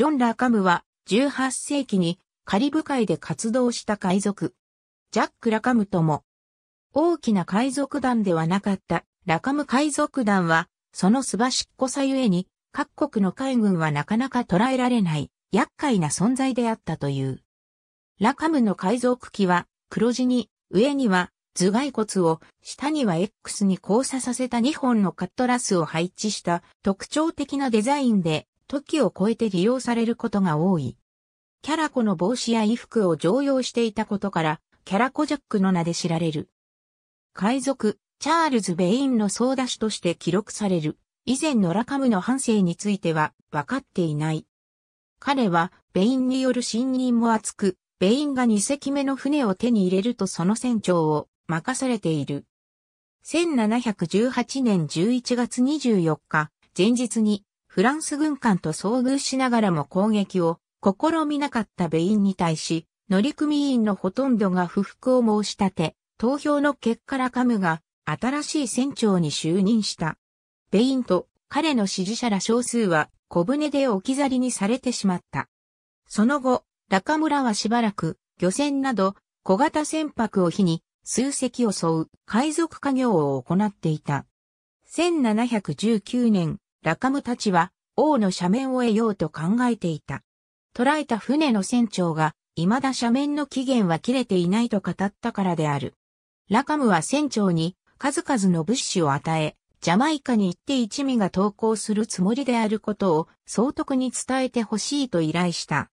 ジョン・ラカムは18世紀にカリブ海で活動した海賊。ジャック・ラカムとも。大きな海賊団ではなかったラカム海賊団は、そのすばしっこさゆえに、各国の海軍はなかなか捉えられない厄介な存在であったという。ラカムの海賊機は黒地に、上には頭蓋骨を、下には X に交差させた2本のカットラスを配置した特徴的なデザインで時を超えて利用されることが多い。キャラコの帽子や衣服を常用していたことから、キャラコジャックの名で知られる。海賊、チャールズ・ベインの総出しとして記録される。以前のラカムの反省については分かっていない。彼は、ベインによる信任も厚く、ベインが2隻目の船を手に入れるとその船長を任されている。1718年11月24日、前日にフランス軍艦と遭遇しながらも攻撃を試みなかったベインに対し、乗組員のほとんどが不服を申し立て、投票の結果ラカムが新しい船長に就任した。ベインと彼の支持者ら少数は小舟で置き去りにされてしまった。その後、ラカムはしばらく漁船など小型船舶を火に数隻を襲う海賊家業を行っていた。1719年、ラカムたちは王の斜面を得ようと考えていた。捕らえた船の船長が、未だ斜面の期限は切れていないと語ったからである。ラカムは船長に数々の物資を与え、ジャマイカに行って一味が投降するつもりであることを総督に伝えてほしいと依頼した。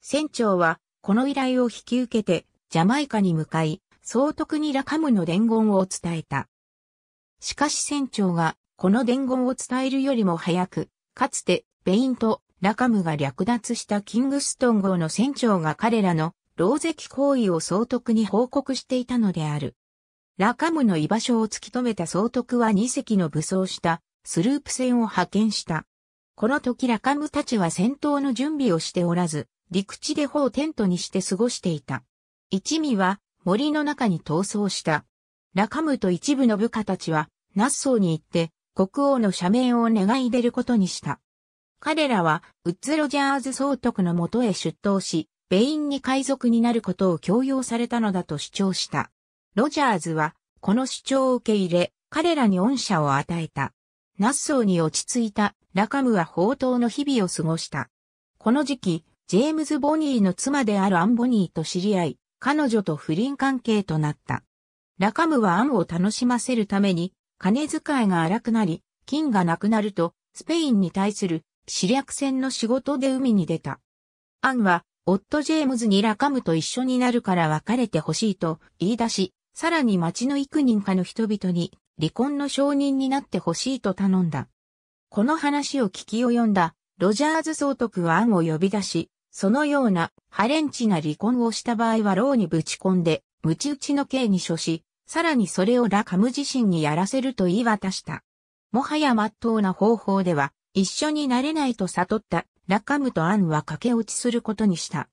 船長はこの依頼を引き受けてジャマイカに向かい、総督にラカムの伝言を伝えた。しかし船長がこの伝言を伝えるよりも早く、かつて、ベインとラカムが略奪したキングストン号の船長が彼らの、牢石行為を総督に報告していたのである。ラカムの居場所を突き止めた総督は2隻の武装したスループ船を派遣した。この時ラカムたちは戦闘の準備をしておらず、陸地で砲をテントにして過ごしていた。一味は森の中に逃走した。ラカムと一部の部下たちは、ナッソーに行って国王の赦免を願い出ることにした。彼らは、ウッズ・ロジャーズ総督のもとへ出頭し、ベインに海賊になることを強要されたのだと主張した。ロジャーズは、この主張を受け入れ、彼らに恩赦を与えた。ナッソーに落ち着いたラカムは宝刀の日々を過ごした。この時期、ジェームズ・ボニーの妻であるアン・ボニーと知り合い、彼女と不倫関係となった。ラカムはアンを楽しませるために、金遣いが荒くなり、金がなくなると、スペインに対する知略戦の仕事で海に出た。アンは、夫ジェームズにラカムと一緒になるから別れてほしいと言い出し、さらに町の幾人かの人々に離婚の承認になってほしいと頼んだ。この話を聞き及んだロジャーズ総督はアンを呼び出し、そのようなハレンチな離婚をした場合は牢にぶち込んで、鞭打ちの刑に処し、さらにそれをラカム自身にやらせると言い渡した。もはや真っ当な方法では一緒になれないと悟ったラカムとアンは駆け落ちすることにした。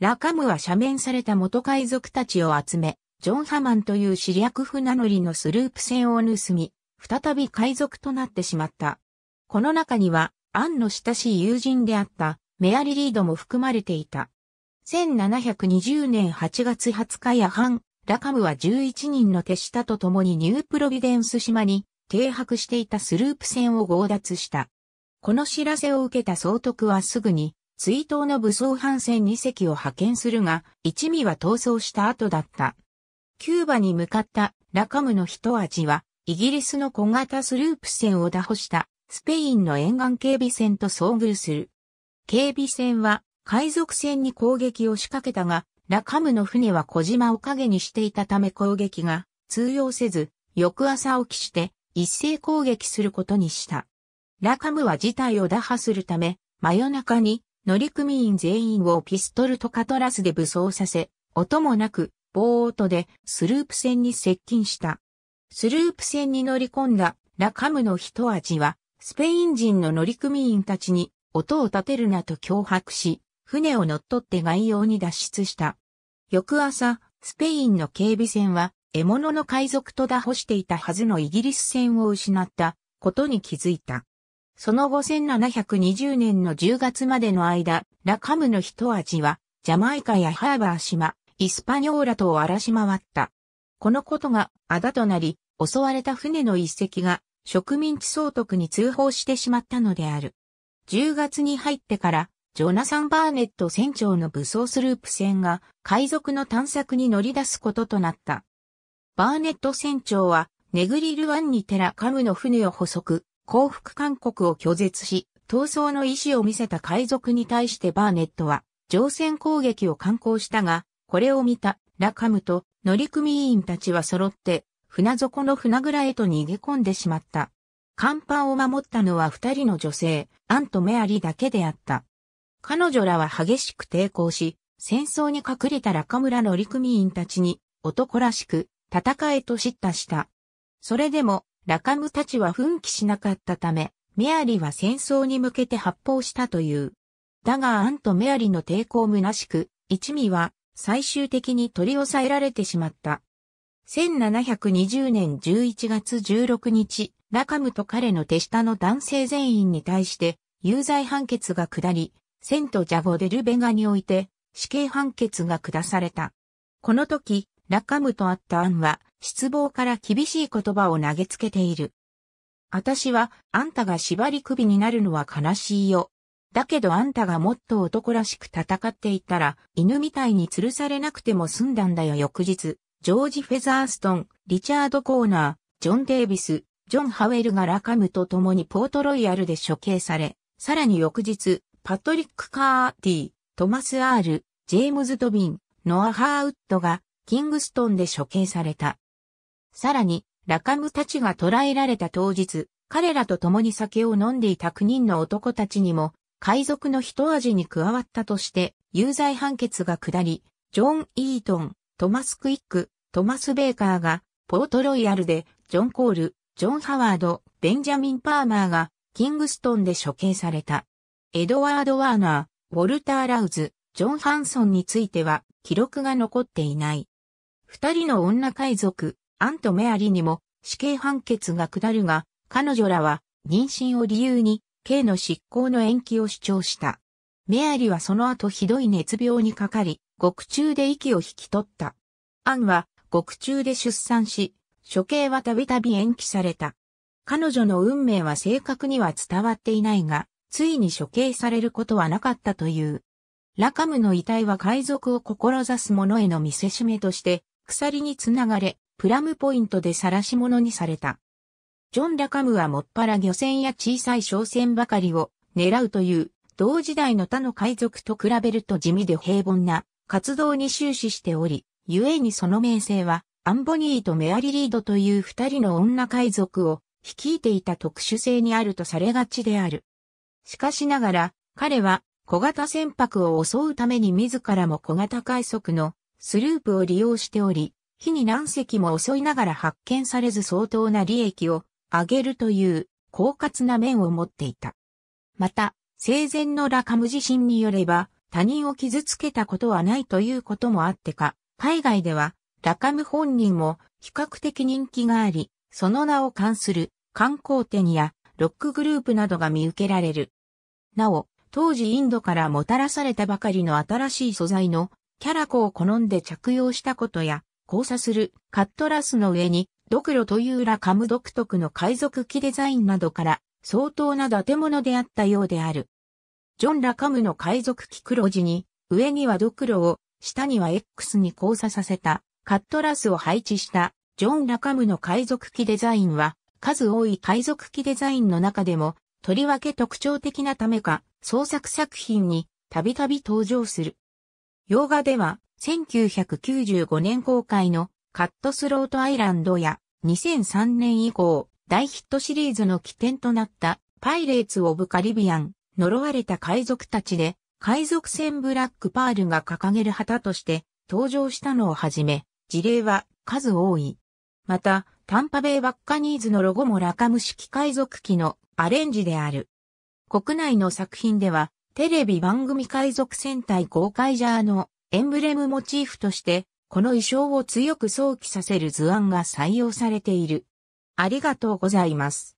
ラカムは赦免された元海賊たちを集め、ジョン・ハマンという知略船乗りのスループ船を盗み、再び海賊となってしまった。この中には、アンの親しい友人であったメアリ・リードも含まれていた。1720年8月20日夜半、ラカムは11人の手下と共にニュープロビデンス島に停泊していたスループ船を強奪した。この知らせを受けた総督はすぐに追悼の武装反戦2隻を派遣するが、一味は逃走した後だった。キューバに向かったラカムの一味は、イギリスの小型スループ船を打破したスペインの沿岸警備船と遭遇する。警備船は海賊船に攻撃を仕掛けたが、ラカムの船は小島を影にしていたため攻撃が通用せず、翌朝起きして一斉攻撃することにした。ラカムは事態を打破するため、真夜中に乗組員全員をピストルとカトラスで武装させ、音もなく、ボートでスループ船に接近した。スループ船に乗り込んだラカムの一味は、スペイン人の乗組員たちに音を立てるなと脅迫し、船を乗っ取って外洋に脱出した。翌朝、スペインの警備船は、獲物の海賊と打破していたはずのイギリス船を失ったことに気づいた。その後1720年の10月までの間、ラカムの一味は、ジャマイカやハーバー島、イスパニョーラとを荒らし回った。このことがあだとなり、襲われた船の一隻が植民地総督に通報してしまったのである。10月に入ってからジョナサン・バーネット船長の武装スループ船が海賊の探索に乗り出すこととなった。バーネット船長は、ネグリル湾にテラカムの船を捕捉、降伏勧告を拒絶し、逃走の意思を見せた海賊に対してバーネットは、乗船攻撃を敢行したが、これを見たラカムと乗組員たちは揃って、船底の船蔵へと逃げ込んでしまった。甲板を守ったのは二人の女性、アンとメアリだけであった。彼女らは激しく抵抗し、戦争に隠れた中村陸組員たちに男らしく戦えと叱咤した。それでも、ラカムたちは奮起しなかったため、メアリは戦争に向けて発砲したという。だがアンとメアリの抵抗虚しく、一味は最終的に取り押さえられてしまった。1720年11月16日、ラカムと彼の手下の男性全員に対して有罪判決が下り、セントジャゴ・デルベガにおいて死刑判決が下された。この時、ラカムと会ったアンは失望から厳しい言葉を投げつけている。私はあんたが縛り首になるのは悲しいよ。だけどあんたがもっと男らしく戦っていたら犬みたいに吊るされなくても済んだんだよ翌日、ジョージ・フェザーストン、リチャード・コーナー、ジョン・デイビス、ジョン・ハウェルがラカムと共にポートロイヤルで処刑され、さらに翌日、パトリック・カーティー、トマス・アール、ジェームズ・ドビン、ノア・ハーウッドが、キングストンで処刑された。さらに、ラカムたちが捕らえられた当日、彼らと共に酒を飲んでいた9人の男たちにも、海賊の一味に加わったとして、有罪判決が下り、ジョン・イートン、トマス・クイック、トマス・ベーカーが、ポートロイヤルで、ジョン・コール、ジョン・ハワード、ベンジャミン・パーマーが、キングストンで処刑された。エドワード・ワーナー、ウォルター・ラウズ、ジョン・ハンソンについては記録が残っていない。二人の女海賊、アンとメアリにも死刑判決が下るが、彼女らは妊娠を理由に刑の執行の延期を主張した。メアリはその後ひどい熱病にかかり、獄中で息を引き取った。アンは獄中で出産し、処刑はたびたび延期された。彼女の運命は正確には伝わっていないが、ついに処刑されることはなかったという。ラカムの遺体は海賊を志す者への見せしめとして、鎖につながれ、プラムポイントで晒し者にされた。ジョン・ラカムはもっぱら漁船や小さい商船ばかりを狙うという、同時代の他の海賊と比べると地味で平凡な活動に終始しており、故にその名声は、アンボニーとメアリリードという二人の女海賊を率いていた特殊性にあるとされがちである。しかしながら、彼は小型船舶を襲うために自らも小型快速のスループを利用しており、火に何隻も襲いながら発見されず相当な利益を上げるという狡猾な面を持っていた。また、生前のラカム自身によれば、他人を傷つけたことはないということもあってか、海外では、ラカム本人も比較的人気があり、その名を冠する観光店やロックグループなどが見受けられる。なお、当時インドからもたらされたばかりの新しい素材のキャラコを好んで着用したことや、交差するカットラスの上に、ドクロというラカム独特の海賊機デザインなどから相当な建物であったようである。ジョン・ラカムの海賊機黒字に、上にはドクロを、下には X に交差させたカットラスを配置したジョン・ラカムの海賊機デザインは、数多い海賊機デザインの中でもとりわけ特徴的なためか、創作作品にたびたび登場する。洋画では、1995年公開のカットスロートアイランドや2003年以降大ヒットシリーズの起点となったパイレーツ・オブ・カリビアン、呪われた海賊たちで海賊船ブラックパールが掲げる旗として登場したのをはじめ、事例は数多い。また、タンパベイ・バッカニーズのロゴもラカム式海賊機のアレンジである。国内の作品では、テレビ番組海賊戦隊公開ジャーのエンブレムモチーフとして、この衣装を強く想起させる図案が採用されている。ありがとうございます。